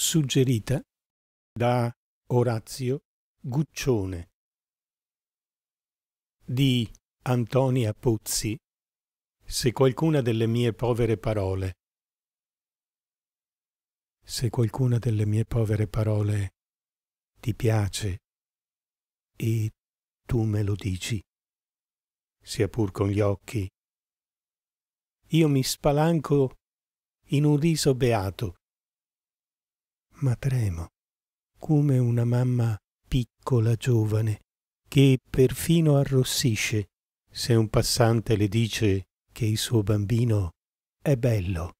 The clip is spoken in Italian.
suggerita da Orazio Guccione di Antonia Pozzi Se qualcuna delle mie povere parole Se qualcuna delle mie povere parole ti piace e tu me lo dici sia pur con gli occhi io mi spalanco in un riso beato ma tremo, come una mamma piccola giovane che perfino arrossisce se un passante le dice che il suo bambino è bello